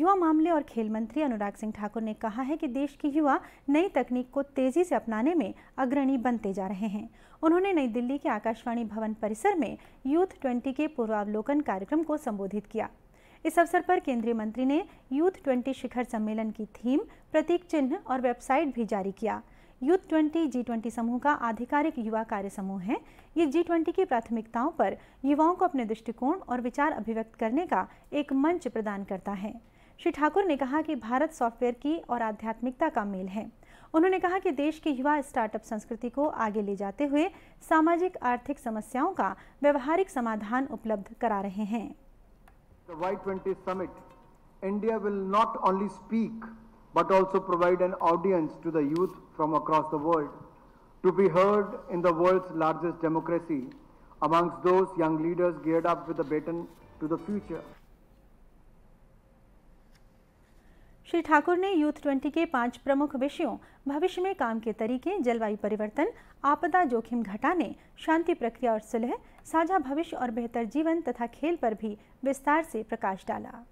युवा मामले और खेल मंत्री अनुराग सिंह ठाकुर ने कहा है कि देश के युवा नई तकनीक को तेजी से अपनाने में अग्रणी बनते जा रहे हैं उन्होंने नई दिल्ली के आकाशवाणी भवन परिसर में यूथ ट्वेंटी के पूर्वावलोकन कार्यक्रम को संबोधित किया इस अवसर पर केंद्रीय मंत्री ने यूथ ट्वेंटी शिखर सम्मेलन की थीम प्रतीक चिन्ह और वेबसाइट भी जारी किया यूथ ट्वेंटी जी ट्वेंटी समूह का आधिकारिक युवा कार्य समूह है ये जी ट्वेंटी की प्राथमिकताओं पर युवाओं को अपने दृष्टिकोण और विचार अभिव्यक्त करने का एक मंच प्रदान करता है श्री ठाकुर ने कहा कि भारत सॉफ्टवेयर की और आध्यात्मिकता का मेल है उन्होंने कहा कि देश के युवा स्टार्टअप संस्कृति को आगे ले जाते हुए सामाजिक आर्थिक समस्याओं का व्यवहारिक समाधान उपलब्ध करा रहे हैं The Y20 summit, India will not only speak but also provide an audience to the youth from across the world to be heard in the world's largest democracy amongst those young leaders geared up with a baton to the future. Shri Thakur ने youth twenty के पांच प्रमुख विषयों भविष्य में काम के तरीके जलवायु परिवर्तन आपदा जोखिम घटाने शांति प्रक्रिया और सुलह साझा भविष्य और बेहतर जीवन तथा खेल पर भी विस्तार से प्रकाश डाला